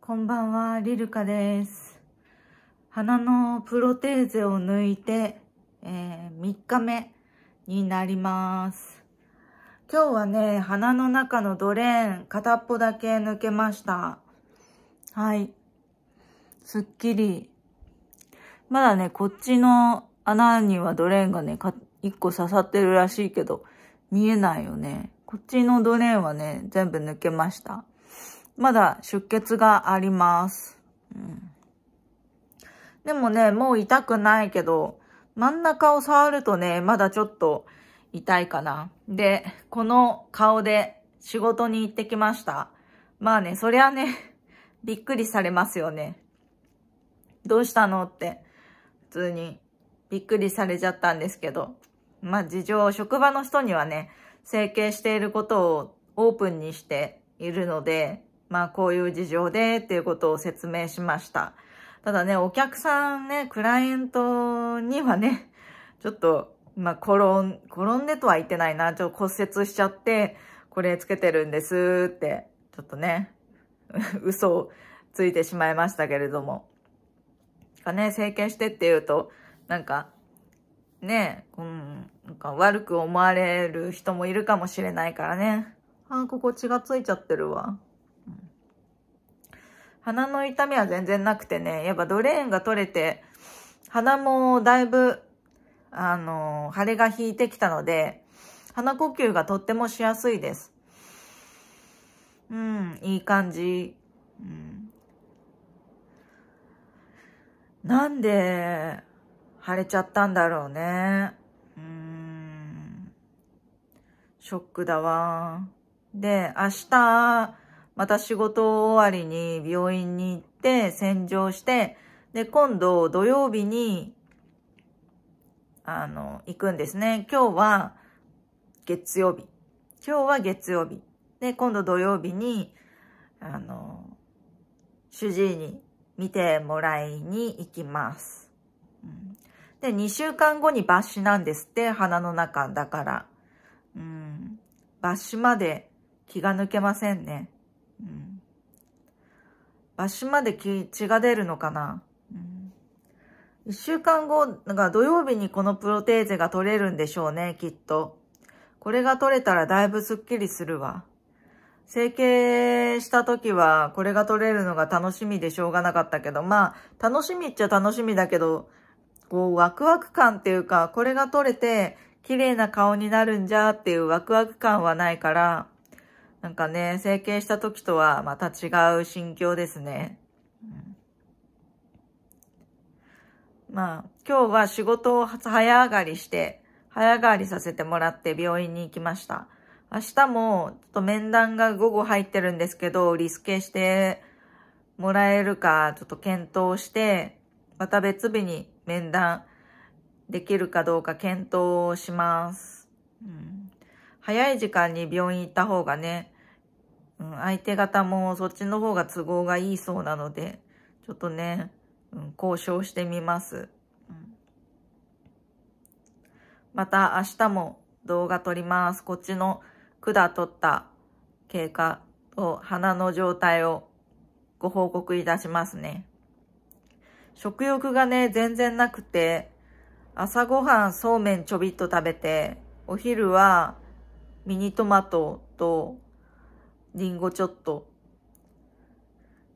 こんばんは、リルカです。鼻のプロテーゼを抜いて、えー、3日目になります。今日はね、鼻の中のドレーン、片っぽだけ抜けました。はい。すっきり。まだね、こっちの穴にはドレーンがね、か1個刺さってるらしいけど、見えないよね。こっちのドレーンはね、全部抜けました。まだ出血があります。うん、でもね、もう痛くないけど、真ん中を触るとね、まだちょっと痛いかな。で、この顔で仕事に行ってきました。まあね、そりゃね、びっくりされますよね。どうしたのって、普通にびっくりされちゃったんですけど。まあ事情、職場の人にはね、整形していることをオープンにしているので、まあこういう事情でっていうことを説明しました。ただね、お客さんね、クライアントにはね、ちょっと、まあ転ん、転んでとは言ってないな、ちょっと骨折しちゃって、これつけてるんですって、ちょっとね、嘘をついてしまいましたけれども。かね、整形してっていうと、なんか、ね、うん、なんか悪く思われる人もいるかもしれないからね。あ、ここ血がついちゃってるわ。鼻の痛みは全然なくてね、やっぱドレーンが取れて、鼻もだいぶ、あの、腫れが引いてきたので、鼻呼吸がとってもしやすいです。うん、いい感じ。うん、なんで、腫れちゃったんだろうね。うん、ショックだわ。で、明日、また仕事終わりに病院に行って洗浄して、で、今度土曜日に、あの、行くんですね。今日は月曜日。今日は月曜日。で、今度土曜日に、あの、主治医に見てもらいに行きます。うん、で、2週間後に抜歯なんですって、鼻の中だから。うん、抜歯まで気が抜けませんね。うん。足まで血が出るのかな一週間後か土曜日にこのプロテーゼが取れるんでしょうね、きっと。これが取れたらだいぶスッキリするわ。整形した時はこれが取れるのが楽しみでしょうがなかったけど、まあ、楽しみっちゃ楽しみだけど、こう、ワクワク感っていうか、これが取れて、綺麗な顔になるんじゃっていうワクワク感はないから、なんかね、整形した時とはまた違う心境ですね。うん、まあ、今日は仕事を早上がりして、早上がりさせてもらって病院に行きました。明日も、ちょっと面談が午後入ってるんですけど、リスケしてもらえるか、ちょっと検討して、また別日に面談できるかどうか検討します。うん早い時間に病院行った方がね、うん、相手方もそっちの方が都合がいいそうなので、ちょっとね、うん、交渉してみます。うん、また明日も動画撮ります。こっちの管取った経過と鼻の状態をご報告いたしますね。食欲がね、全然なくて、朝ごはんそうめんちょびっと食べて、お昼はミニトマトとリンゴちょっと。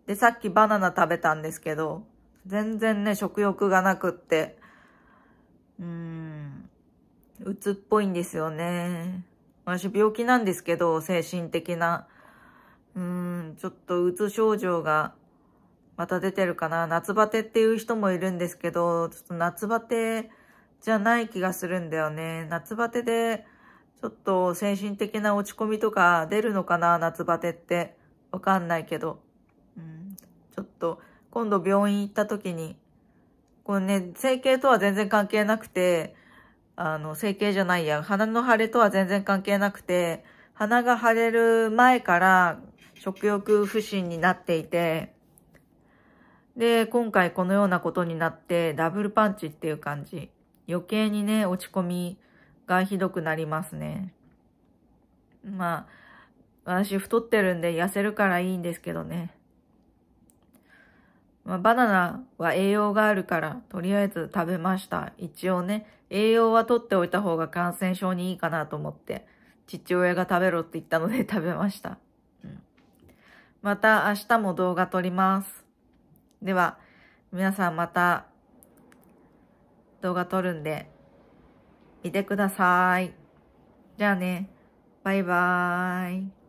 で、さっきバナナ食べたんですけど、全然ね、食欲がなくって、うーん、鬱っぽいんですよね。私病気なんですけど、精神的な。うーん、ちょっと鬱症状がまた出てるかな。夏バテっていう人もいるんですけど、ちょっと夏バテじゃない気がするんだよね。夏バテでちょっと精神的な落ち込みとか出るのかな、夏バテって。わかんないけど。うん、ちょっと、今度病院行った時に、これね、整形とは全然関係なくて、あの、整形じゃないや、鼻の腫れとは全然関係なくて、鼻が腫れる前から食欲不振になっていて、で、今回このようなことになって、ダブルパンチっていう感じ。余計にね、落ち込みがひどくなりますね。まあ、私太ってるんで痩せるからいいんですけどね。まあ、バナナは栄養があるから、とりあえず食べました。一応ね、栄養は取っておいた方が感染症にいいかなと思って、父親が食べろって言ったので 食べました。うん、また明日も動画撮ります。では、皆さんまた動画撮るんで、見てください。じゃあね、バイバーイ。